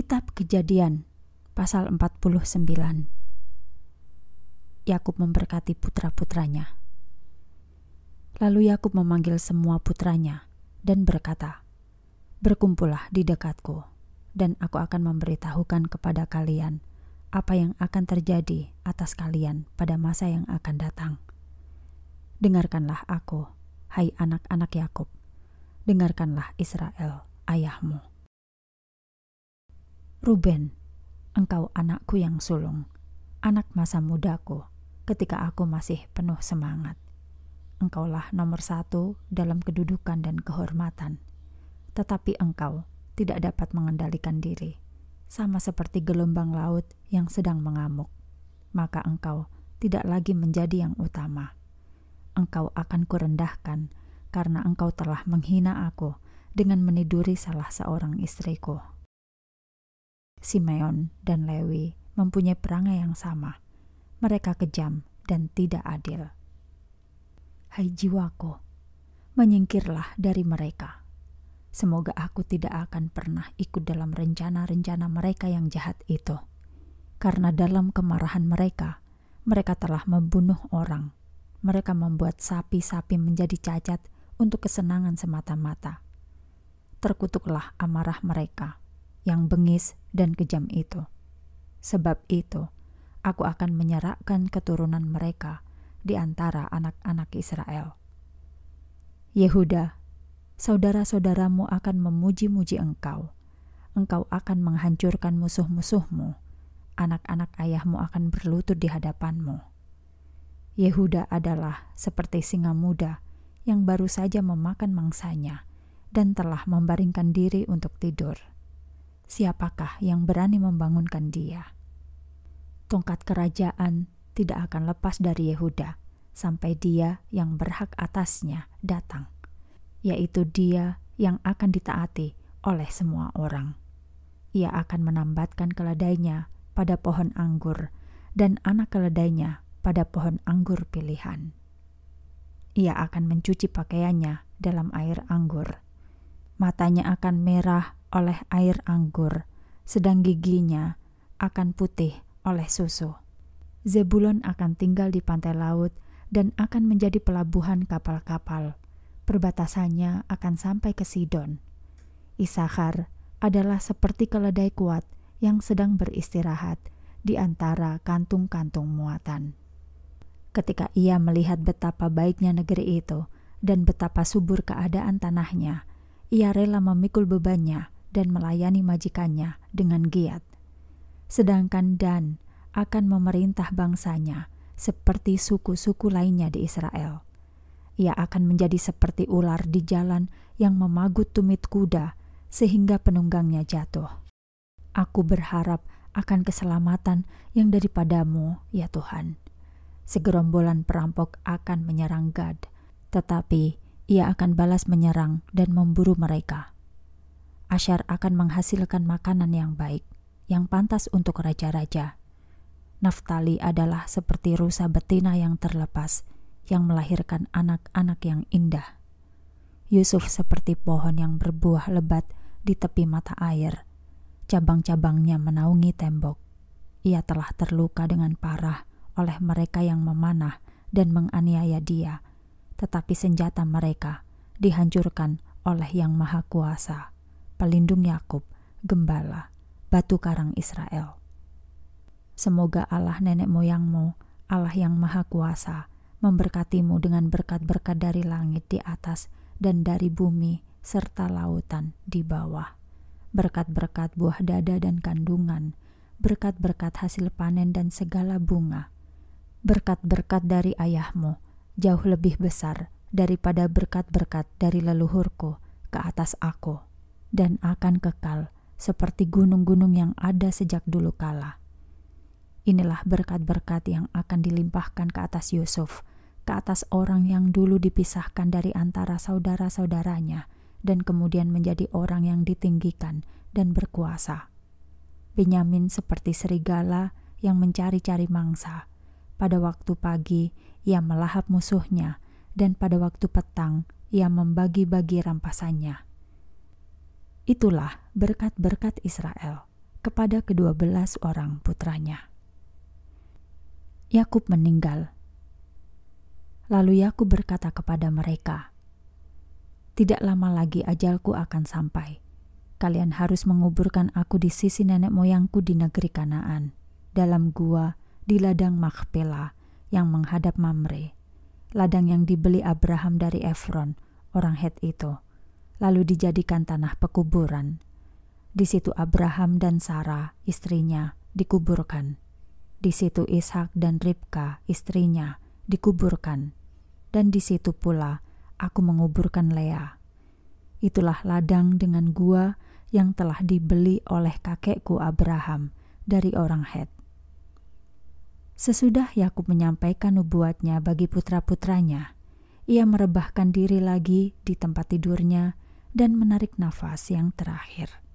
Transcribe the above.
Kitab Kejadian pasal 49 Yakub memberkati putra-putranya. Lalu Yakub memanggil semua putranya dan berkata, "Berkumpullah di dekatku, dan aku akan memberitahukan kepada kalian apa yang akan terjadi atas kalian pada masa yang akan datang. Dengarkanlah aku, hai anak-anak Yakub. Dengarkanlah Israel, ayahmu." Ruben, engkau anakku yang sulung, anak masa mudaku, ketika aku masih penuh semangat. Engkaulah nomor satu dalam kedudukan dan kehormatan. Tetapi engkau tidak dapat mengendalikan diri, sama seperti gelombang laut yang sedang mengamuk. Maka engkau tidak lagi menjadi yang utama. Engkau akan kurendahkan karena engkau telah menghina aku dengan meniduri salah seorang istriku. Simeon dan Lewi mempunyai perangai yang sama. Mereka kejam dan tidak adil. Hai jiwaku, menyingkirlah dari mereka. Semoga aku tidak akan pernah ikut dalam rencana-rencana mereka yang jahat itu. Karena dalam kemarahan mereka, mereka telah membunuh orang. Mereka membuat sapi-sapi menjadi cacat untuk kesenangan semata-mata. Terkutuklah amarah mereka yang bengis dan kejam itu. Sebab itu, aku akan menyerahkan keturunan mereka di antara anak-anak Israel. Yehuda, saudara-saudaramu akan memuji-muji engkau. Engkau akan menghancurkan musuh-musuhmu. Anak-anak ayahmu akan berlutut di hadapanmu. Yehuda adalah seperti singa muda yang baru saja memakan mangsanya dan telah membaringkan diri untuk tidur siapakah yang berani membangunkan dia? Tongkat kerajaan tidak akan lepas dari Yehuda sampai dia yang berhak atasnya datang, yaitu dia yang akan ditaati oleh semua orang. Ia akan menambatkan keledainya pada pohon anggur dan anak keledainya pada pohon anggur pilihan. Ia akan mencuci pakaiannya dalam air anggur. Matanya akan merah oleh air anggur, sedang giginya akan putih oleh susu. Zebulon akan tinggal di pantai laut dan akan menjadi pelabuhan kapal-kapal. Perbatasannya akan sampai ke Sidon. Isahar adalah seperti keledai kuat yang sedang beristirahat di antara kantung-kantung muatan. Ketika ia melihat betapa baiknya negeri itu dan betapa subur keadaan tanahnya, ia rela memikul bebannya dan melayani majikannya dengan giat. Sedangkan Dan akan memerintah bangsanya seperti suku-suku lainnya di Israel. Ia akan menjadi seperti ular di jalan yang memagut tumit kuda sehingga penunggangnya jatuh. Aku berharap akan keselamatan yang daripadamu, ya Tuhan. Segerombolan perampok akan menyerang Gad, tetapi ia akan balas menyerang dan memburu mereka. Asyar akan menghasilkan makanan yang baik, yang pantas untuk raja-raja. Naftali adalah seperti rusa betina yang terlepas, yang melahirkan anak-anak yang indah. Yusuf seperti pohon yang berbuah lebat di tepi mata air. Cabang-cabangnya menaungi tembok. Ia telah terluka dengan parah oleh mereka yang memanah dan menganiaya dia, tetapi senjata mereka dihancurkan oleh Yang Maha Kuasa pelindung Yakub, gembala, batu karang Israel. Semoga Allah nenek moyangmu, Allah yang Maha Kuasa, memberkatimu dengan berkat-berkat dari langit di atas dan dari bumi serta lautan di bawah. Berkat-berkat buah dada dan kandungan, berkat-berkat hasil panen dan segala bunga. Berkat-berkat dari ayahmu jauh lebih besar daripada berkat-berkat dari leluhurku ke atas aku dan akan kekal seperti gunung-gunung yang ada sejak dulu kala. Inilah berkat-berkat yang akan dilimpahkan ke atas Yusuf, ke atas orang yang dulu dipisahkan dari antara saudara-saudaranya dan kemudian menjadi orang yang ditinggikan dan berkuasa. Benyamin seperti serigala yang mencari-cari mangsa. Pada waktu pagi, ia melahap musuhnya, dan pada waktu petang, ia membagi-bagi rampasannya. Itulah berkat-berkat Israel kepada kedua belas orang putranya. Yakub meninggal. Lalu Yakub berkata kepada mereka, "Tidak lama lagi ajalku akan sampai. Kalian harus menguburkan aku di sisi nenek moyangku di negeri Kanaan, dalam gua di ladang Makpela yang menghadap Mamre, ladang yang dibeli Abraham dari Efron, orang Het itu." lalu dijadikan tanah pekuburan. Di situ Abraham dan Sarah, istrinya, dikuburkan. Di situ Ishak dan Ribka, istrinya, dikuburkan. Dan di situ pula aku menguburkan Lea. Itulah ladang dengan gua yang telah dibeli oleh kakekku Abraham dari orang Het. Sesudah Yakub menyampaikan nubuatnya bagi putra-putranya, ia merebahkan diri lagi di tempat tidurnya dan menarik nafas yang terakhir.